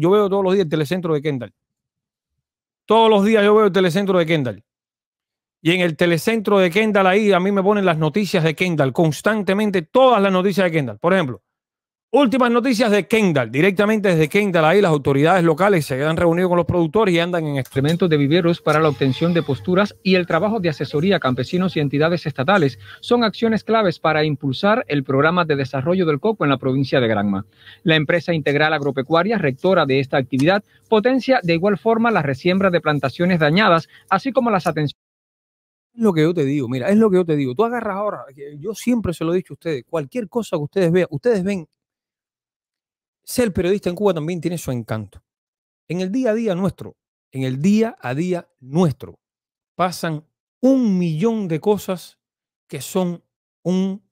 yo veo todos los días el telecentro de Kendall. Todos los días yo veo el telecentro de Kendall. Y en el telecentro de Kendall ahí a mí me ponen las noticias de Kendall constantemente, todas las noticias de Kendall. Por ejemplo, Últimas noticias de Kendall. Directamente desde Kendall, ahí las autoridades locales se han reunido con los productores y andan en experimentos de viveros para la obtención de posturas y el trabajo de asesoría a campesinos y entidades estatales son acciones claves para impulsar el programa de desarrollo del coco en la provincia de Granma. La empresa integral agropecuaria, rectora de esta actividad, potencia de igual forma la resiembra de plantaciones dañadas, así como las atenciones. Es lo que yo te digo, mira, es lo que yo te digo. Tú agarras ahora, yo siempre se lo he dicho a ustedes, cualquier cosa que ustedes vean, ustedes ven ser periodista en Cuba también tiene su encanto. En el día a día nuestro, en el día a día nuestro, pasan un millón de cosas que son un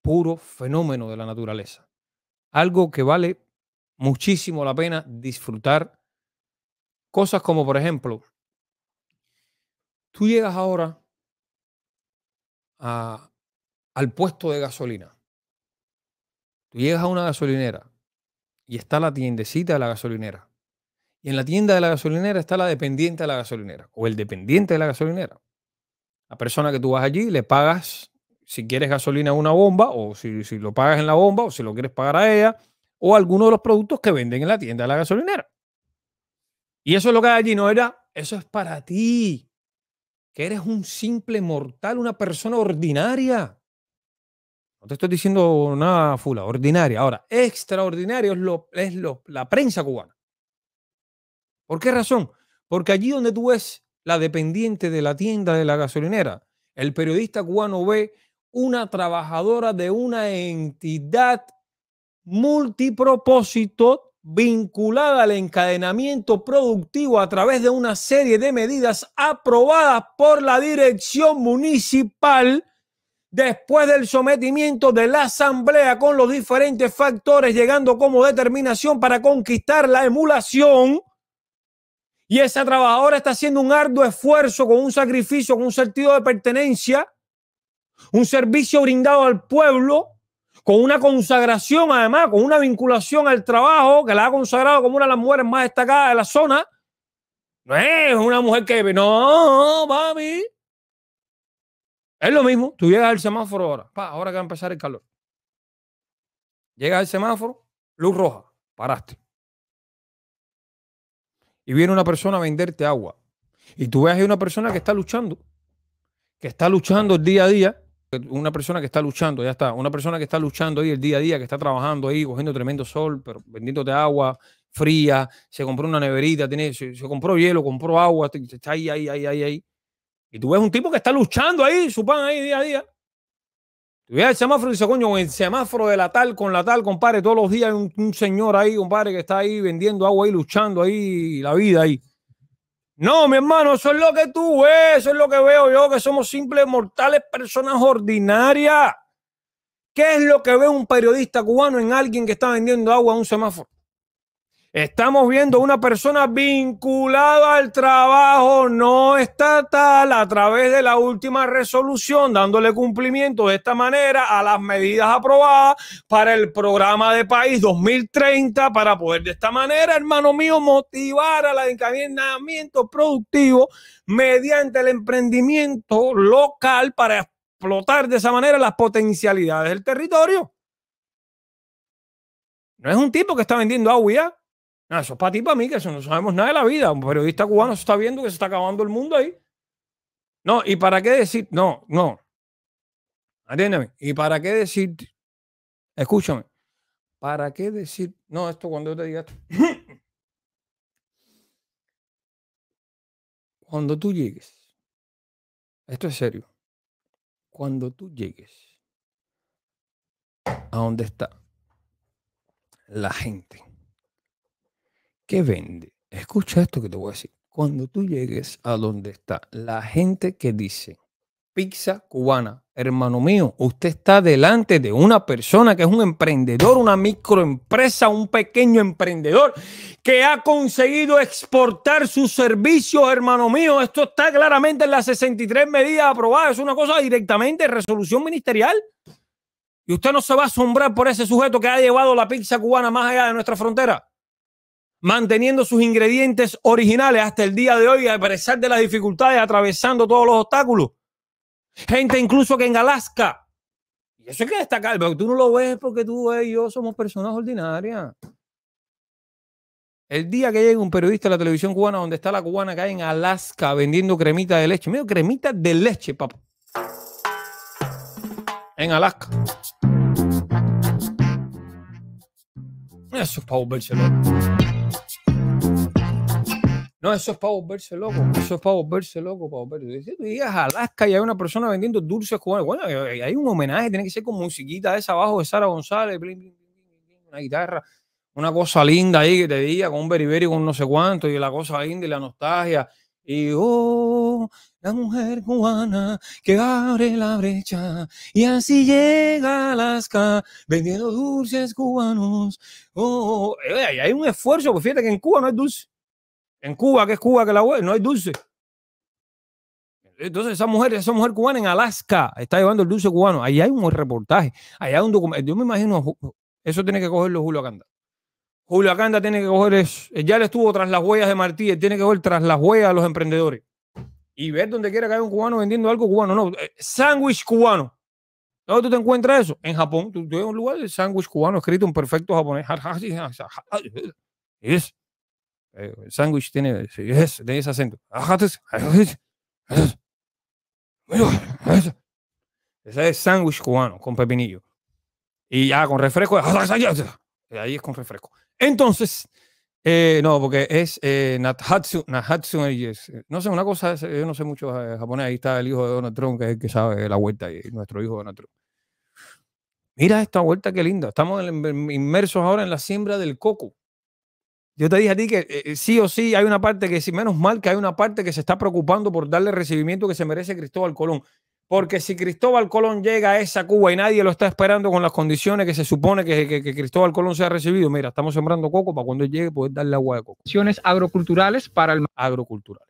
puro fenómeno de la naturaleza. Algo que vale muchísimo la pena disfrutar. Cosas como, por ejemplo, tú llegas ahora al puesto de gasolina. Tú llegas a una gasolinera y está la tiendecita de la gasolinera. Y en la tienda de la gasolinera está la dependiente de la gasolinera o el dependiente de la gasolinera. La persona que tú vas allí le pagas, si quieres gasolina, una bomba o si, si lo pagas en la bomba o si lo quieres pagar a ella o alguno de los productos que venden en la tienda de la gasolinera. Y eso es lo que hay allí, no era, eso es para ti, que eres un simple mortal, una persona ordinaria. No te estoy diciendo nada fula, ordinaria. Ahora, extraordinario es, lo, es la prensa cubana. ¿Por qué razón? Porque allí donde tú ves la dependiente de la tienda de la gasolinera, el periodista cubano ve una trabajadora de una entidad multipropósito vinculada al encadenamiento productivo a través de una serie de medidas aprobadas por la dirección municipal después del sometimiento de la asamblea con los diferentes factores, llegando como determinación para conquistar la emulación. Y esa trabajadora está haciendo un arduo esfuerzo con un sacrificio, con un sentido de pertenencia, un servicio brindado al pueblo, con una consagración además, con una vinculación al trabajo que la ha consagrado como una de las mujeres más destacadas de la zona. No es una mujer que, no, mami, es lo mismo, tú llegas al semáforo ahora, pa, ahora que va a empezar el calor. Llegas al semáforo, luz roja, paraste. Y viene una persona a venderte agua. Y tú ves a una persona que está luchando, que está luchando el día a día, una persona que está luchando, ya está, una persona que está luchando ahí el día a día, que está trabajando ahí, cogiendo tremendo sol, pero vendiéndote agua fría, se compró una neverita, tiene, se, se compró hielo, compró agua, está ahí, ahí, ahí, ahí, ahí. Y tú ves un tipo que está luchando ahí, su pan ahí día a día. Tú ves el semáforo y dices, coño, el semáforo de la tal con la tal, compadre, todos los días hay un, señor ahí, compadre, que está ahí vendiendo agua ahí, luchando ahí, la vida ahí. No, mi hermano, eso es lo que tú ves, eso es lo que veo yo, que somos simples mortales, personas ordinarias. ¿Qué es lo que ve un periodista cubano en alguien que está vendiendo agua a un semáforo? Estamos viendo una persona vinculada al trabajo no estatal a través de la última resolución, dándole cumplimiento de esta manera a las medidas aprobadas para el programa de país 2030 para poder de esta manera, hermano mío, motivar al encaminamiento productivo mediante el emprendimiento local para explotar de esa manera las potencialidades del territorio. No es un tipo que está vendiendo agua eso es para ti, para mí, que eso no sabemos nada de la vida. Un periodista cubano se está viendo que se está acabando el mundo ahí. No, ¿y para qué decir? No, no. Atiéndeme. ¿Y para qué decir? Escúchame. ¿Para qué decir? No, esto cuando yo te diga esto. cuando tú llegues, esto es serio. Cuando tú llegues a dónde está la gente ¿Qué vende. Escucha esto que te voy a decir. Cuando tú llegues a donde está la gente que dice pizza cubana, hermano mío, usted está delante de una persona que es un emprendedor, una microempresa, un pequeño emprendedor que ha conseguido exportar sus servicios, hermano mío. Esto está claramente en las 63 medidas aprobadas. Es una cosa directamente resolución ministerial. Y usted no se va a asombrar por ese sujeto que ha llevado la pizza cubana más allá de nuestra frontera manteniendo sus ingredientes originales hasta el día de hoy, a pesar de las dificultades, atravesando todos los obstáculos. Gente incluso que en Alaska, y eso hay que destacar, pero tú no lo ves porque tú y yo somos personas ordinarias. El día que llegue un periodista de la televisión cubana donde está la cubana que hay en Alaska vendiendo cremita de leche. Mira, cremita de leche, papá. En Alaska. Eso es para no, eso es para volverse loco. Eso es para volverse loco, para volverse. Si tú llegas a Alaska y hay una persona vendiendo dulces cubanos, bueno, eh, hay un homenaje, tiene que ser con musiquita esa abajo de Sara González, una guitarra, una cosa linda ahí que te diga, con un beriberi, con no sé cuánto, y la cosa linda y la nostalgia. Y oh, la mujer cubana que abre la brecha y así llega a Alaska vendiendo dulces cubanos. Oh, oh, oh eh, hay un esfuerzo, porque fíjate que en Cuba no es dulce. En Cuba, que es Cuba que la huele, no hay dulce. Entonces esa mujer, esa mujer cubana en Alaska está llevando el dulce cubano. Ahí hay un reportaje, ahí hay un documento. Yo me imagino, eso tiene que cogerlo Julio Acanda. Julio Acanda tiene que coger eso. Ya le estuvo tras las huellas de Martí, tiene que ver tras las huellas a los emprendedores. Y ver donde quiera que haya un cubano vendiendo algo cubano. No, sándwich cubano. ¿Dónde tú te encuentras eso? En Japón. Tú, tú un lugar de sándwich cubano escrito en perfecto japonés. Es el eh, sándwich tiene ese acento. Ese es sándwich cubano con pepinillo. Y ya con refresco. Eh, ahí es con refresco. Entonces, eh, no, porque es eh, No sé, una cosa, yo no sé mucho japonés. Ahí está el hijo de Donald Trump, que es el que sabe la vuelta, y nuestro hijo Donald Trump. Mira esta vuelta, qué linda. Estamos inmersos ahora en la siembra del coco. Yo te dije a ti que eh, eh, sí o sí hay una parte que, si menos mal que hay una parte que se está preocupando por darle el recibimiento que se merece Cristóbal Colón. Porque si Cristóbal Colón llega a esa Cuba y nadie lo está esperando con las condiciones que se supone que, Cristóbal Colón se ha recibido, mira, estamos sembrando coco para cuando llegue poder darle agua de coco. Atenciones agroculturales para el agrocultural.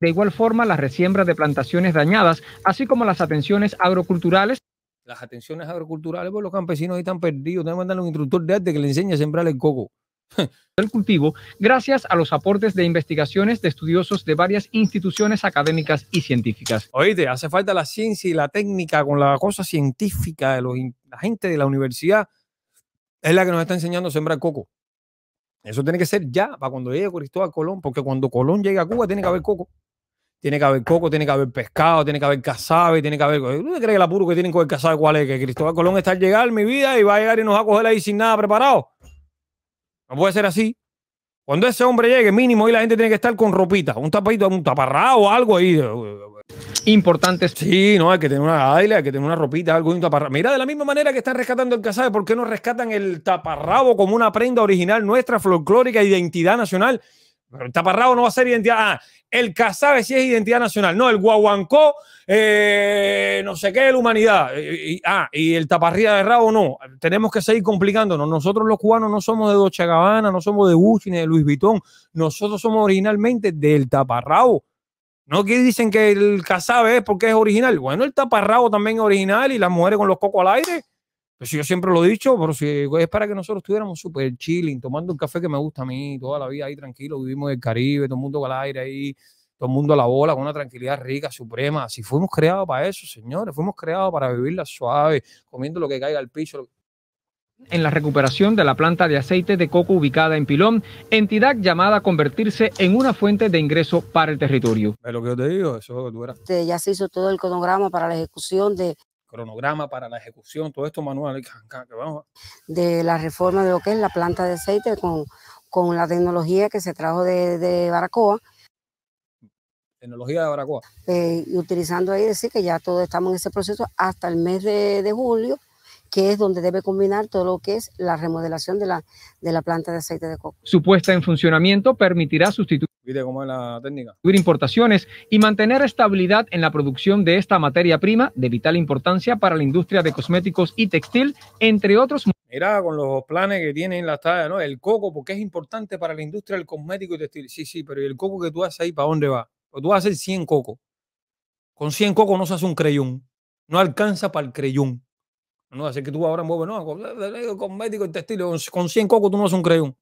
De igual forma, las resiembras de plantaciones dañadas, así como las atenciones agroculturales las atenciones agroculturales, por pues, los campesinos ahí están perdidos. Tenemos que mandarle un instructor de arte que le enseñe a sembrar el coco. del cultivo gracias a los aportes de investigaciones de estudiosos de varias instituciones académicas y científicas. Oíste, hace falta la ciencia y la técnica con la cosa científica de la gente de la universidad. Es la que nos está enseñando a sembrar coco. Eso tiene que ser ya, para cuando llegue Cristóbal Colón, porque cuando Colón llegue a Cuba tiene que haber coco. Tiene que haber coco, tiene que haber pescado, tiene que haber cazabe, tiene que haber. crees que el apuro que tienen con el cazabe cuál es? Que Cristóbal Colón está al llegar mi vida y va a llegar y nos va a coger ahí sin nada preparado puede ser así. Cuando ese hombre llegue, mínimo, y la gente tiene que estar con ropita, un tapadito, un algo ahí. Importante. Sí, no, hay que tener una hay que tener una ropita, algo, un taparrao. Mira, de la misma manera que están rescatando el casabe, ¿por qué no rescatan el taparrabo como una prenda original nuestra, folclórica, identidad nacional? Pero el taparrabo no va a ser identidad. Ah, el Casabe sí es identidad nacional. No, el guaguancó, eh, no sé qué, la humanidad. Eh, eh, ah, y el taparría de rabo no. Tenemos que seguir complicándonos. Nosotros los cubanos no somos de Dos Gabbana, no somos de Gucci de Luis Vitón. Nosotros somos originalmente del taparrabo. No que dicen que el Casabe es porque es original. Bueno, el taparrabo también es original y las mujeres con los cocos al aire. Pues yo siempre lo he dicho, pero si es para que nosotros estuviéramos súper chilling, tomando un café que me gusta a mí, toda la vida ahí tranquilo, vivimos en el Caribe, todo el mundo el aire ahí, todo el mundo a la bola, con una tranquilidad rica, suprema. Si fuimos creados para eso, señores, fuimos creados para vivirla suave, comiendo lo que caiga al piso. En la recuperación de la planta de aceite de coco ubicada en Pilón, entidad llamada a convertirse en una fuente de ingreso para el territorio. Es lo que yo te digo, eso dura. Ya se hizo todo el cronograma para la ejecución de cronograma para la ejecución, todo esto, manual. De la reforma de lo que es la planta de aceite con, con la tecnología que se trajo de, Baracoa. Tecnología de Baracoa. Eh, y utilizando ahí decir que ya todos estamos en ese proceso hasta el mes de, de julio, que es donde debe combinar todo lo que es la remodelación de la, de la planta de aceite de coco. Su puesta en funcionamiento permitirá sustituir Viste cómo es la técnica. Importaciones y mantener estabilidad en la producción de esta materia prima de vital importancia para la industria de cosméticos y textil, entre otros. Mira, con los planes que tienen las tallas, ¿no? El coco, porque es importante para la industria del cosmético y textil. Sí, sí, pero ¿y el coco que tú haces ahí, para dónde va? O pues tú haces 100 coco. Con 100 coco no se hace un creyún. No alcanza para el creyún. No, así que tú ahora mueves, no, cosmético y textil, con 100 coco tú no haces un creyún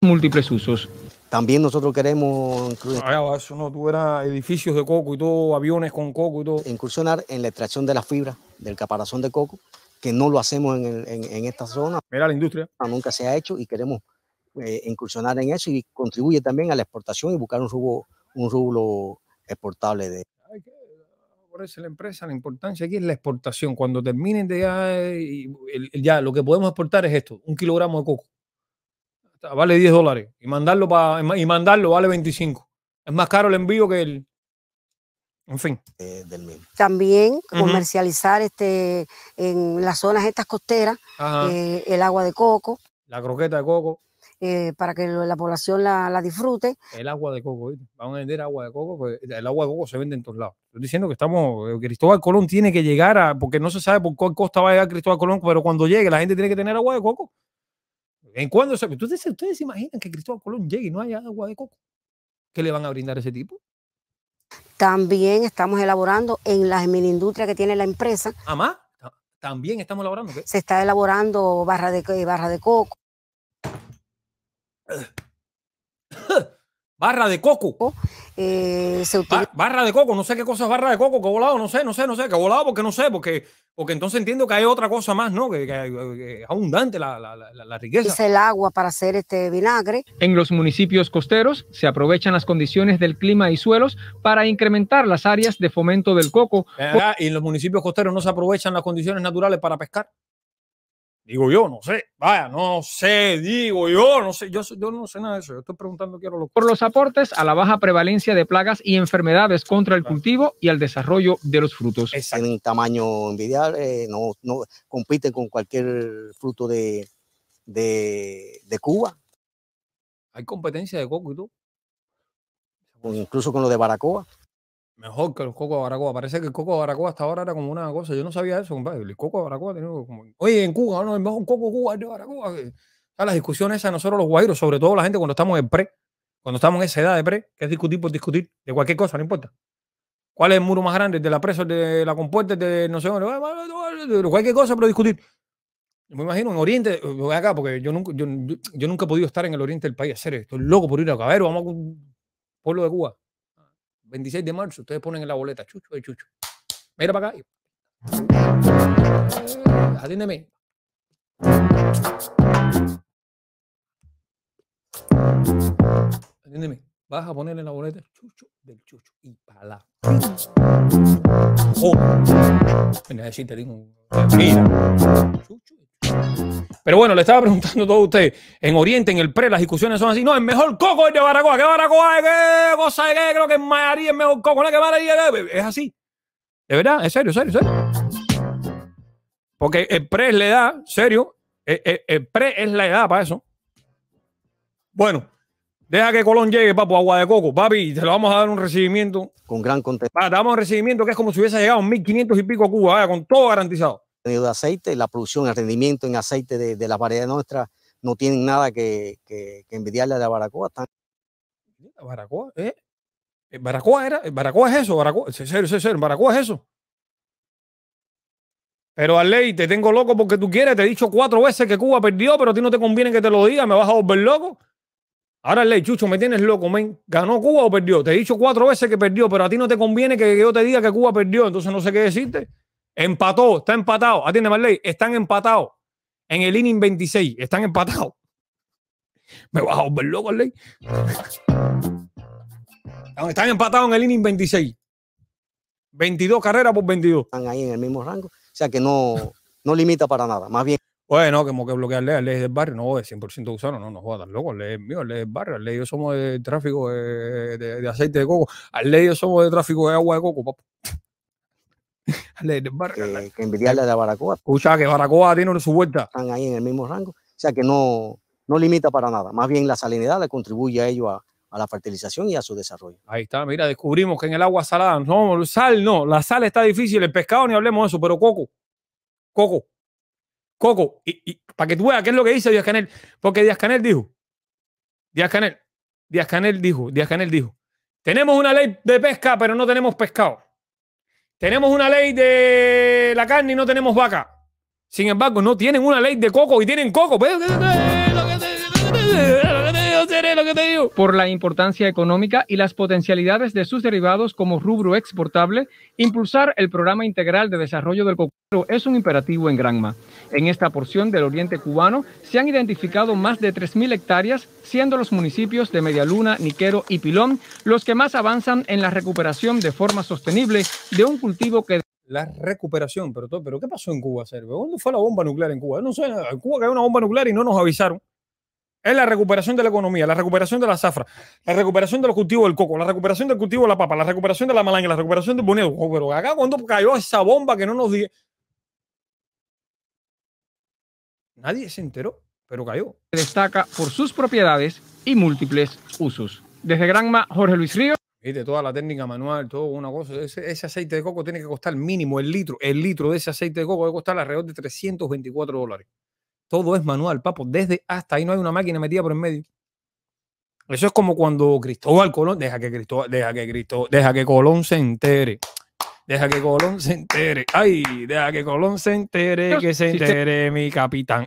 múltiples usos. También nosotros queremos ah, eso no, tú eras edificios de coco y todo, aviones con coco y todo. Incursionar en la extracción de la fibra del caparazón de coco, que no lo hacemos en, esta zona. Era la industria. Nunca se ha hecho y queremos eh, incursionar en eso y contribuye también a la exportación y buscar un rubro, rublo exportable de. la empresa, la importancia aquí es la exportación. Cuando terminen de ya lo que podemos exportar es esto, un kilogramo de coco vale 10 dólares y mandarlo, para y mandarlo vale 25. Es más caro el envío que el... En fin. Eh, También comercializar este, en las zonas estas costeras eh, el agua de coco. La croqueta de coco. Eh, para que la población la, disfrute. El agua de coco, van a vender agua de coco, pues, el agua de coco se vende en todos lados. Estoy diciendo que estamos, Cristóbal Colón tiene que llegar a, porque no se sabe por cuál costa va a llegar Cristóbal Colón, pero cuando llegue la gente tiene que tener agua de coco. ¿En ¿Ustedes, se imaginan que Cristóbal Colón llegue y no haya agua de coco? ¿Qué le van a brindar a ese tipo? También estamos elaborando en la industria que tiene la empresa. Ah, más? ¿También estamos elaborando Se está elaborando barra de, eh, barra de coco. barra de coco. Oh. Eh, barra de coco, no sé qué cosa es barra de coco, que volado, no sé, no sé, no sé, que volado porque no sé, porque, porque entonces entiendo que hay otra cosa más, ¿no? Que, es abundante la, la, la, la riqueza. Es el agua para hacer este vinagre. En los municipios costeros se aprovechan las condiciones del clima y suelos para incrementar las áreas de fomento del coco. ¿Y en los municipios costeros no se aprovechan las condiciones naturales para pescar? Digo yo, no sé. Vaya, no sé, digo yo, no sé. Yo, no sé nada de eso. Yo estoy preguntando quiero lo Por los aportes a la baja prevalencia de plagas y enfermedades contra el cultivo y al desarrollo de los frutos. Tienen un tamaño envidiable, eh, no, no compiten con cualquier fruto de, de Cuba. ¿Hay competencia de coco y tú? Incluso con lo de Baracoa. Mejor que los cocos de Baracoa. Parece que el coco de Baracoa hasta ahora era como una cosa. Yo no sabía eso, compadre. El coco de Baracoa tenía como. Oye, en Cuba, no, es mejor un coco Cuba de Baracoa. las discusiones esas, nosotros los guairos, sobre todo la gente cuando estamos en pre, cuando estamos en esa edad de pre, que es discutir por discutir, de cualquier cosa, no importa. ¿Cuál es el muro más grande? ¿De la presa, de la compuerta, de no sé dónde? cualquier cosa, pero discutir. Me imagino en Oriente, eh, voy acá, porque yo nunca, yo, nunca he podido estar en el Oriente del país. Hacer esto, loco por ir a Cabero, vamos pueblo de Cuba. 26 de marzo, ustedes ponen en la boleta, Chucho del eh, Chucho. Mira para acá. Atiéndeme. Atiéndeme. Vas a poner en la boleta Chucho del Chucho y para la. Oh. Mira, así te digo. Mira. Chucho pero bueno, le estaba preguntando todo usted. En Oriente, en el PRE, las discusiones son así. No, el mejor coco es de Baracoa. ¿Qué Baracoa es? ¿Qué cosa Creo que en Mayaría es mejor coco. es Es así. De verdad, es serio, serio, serio. Porque el PRE le da, serio, eh, eh, el, PRE es la edad para eso. Bueno, deja que Colón llegue, papo, agua de coco. Papi, te lo vamos a dar un recibimiento. Con gran contexto. damos un recibimiento que es como si hubiese llegado a 1500 y pico a Cuba, con todo garantizado de aceite, la producción, el rendimiento en aceite de, la las nuestra, no tienen nada que, envidiarle a la baracoa. baracoa? ¿Eh? eh ¿Baracoa, era? Eh, ¿Baracoa es eso? ¿Baracoa? ¿Serio, serio, ¿Baracoa es eso? Pero Arley, te tengo loco porque tú quieres. Te he dicho cuatro veces que Cuba perdió, pero a ti no te conviene que te lo diga. Me vas a volver loco. Ahora Arley, Chucho, me tienes loco, men. ¿Ganó Cuba o perdió? Te he dicho cuatro veces que perdió, pero a ti no te conviene que yo te diga que Cuba perdió. Entonces no sé qué decirte. Empató, está empatado. Atiende, ley. están empatados. En el inning 26, están empatados. Me voy a volver loco, Marley. Están empatados en el inning 26. 22 carreras por 22. Están ahí en el mismo rango. O sea que no, no limita para nada. Más bien. Bueno, que hemos que bloquearle a ley del barrio, no, es 100% gusano, no, no juega tan loco, ley mío, ley del barrio, al ley yo somos de tráfico de, aceite de coco, al ley yo somos de tráfico de agua de coco, papá de Que, envidiarle a la Baracoa. Escucha que Baracoa tiene su vuelta. Están ahí en el mismo rango. O sea que no, no limita para nada. Más bien la salinidad le contribuye a ello a, la fertilización y a su desarrollo. Ahí está, mira, descubrimos que en el agua salada, no, sal no, la sal está difícil, el pescado ni hablemos de eso, pero coco, coco, coco, y, y para que tú veas qué es lo que dice Díaz Canel, porque Díaz Canel dijo, Díaz Canel, Díaz Canel dijo, Díaz Canel dijo, tenemos una ley de pesca, pero no tenemos pescado. Tenemos una ley de la carne y no tenemos vaca. Sin embargo, no tienen una ley de coco y tienen coco. Pues, eh, eh, eh que digo. Por la importancia económica y las potencialidades de sus derivados como rubro exportable, impulsar el programa integral de desarrollo del cocodrilo es un imperativo en Granma. En esta porción del oriente cubano se han identificado más de 3.000 hectáreas, siendo los municipios de Medialuna, Niquero y Pilón los que más avanzan en la recuperación de forma sostenible de un cultivo que la recuperación, pero, todo, pero ¿qué pasó en Cuba, Sergio? ¿Dónde fue la bomba nuclear en Cuba? No sé, en Cuba cayó una bomba nuclear y no nos avisaron es la recuperación de la economía, la recuperación de la zafra, la recuperación del cultivo del coco, la recuperación del cultivo de la papa, la recuperación de la malanga, la recuperación del bonito. Oh, pero acá cuando cayó esa bomba que no nos dio. Nadie se enteró, pero cayó. Se Destaca por sus propiedades y múltiples usos. Desde Granma, Jorge Luis Río. de toda la técnica manual, todo una cosa. Ese, aceite de coco tiene que costar mínimo el litro. El litro de ese aceite de coco debe costar alrededor de 324 dólares. Todo es manual, papo. Desde hasta ahí no hay una máquina metida por en medio. Eso es como cuando Cristóbal Colón, deja que Cristóbal, deja que Cristóbal, deja que Colón se entere. Deja que Colón se entere. Ay, deja que Colón se entere, que se entere mi capitán.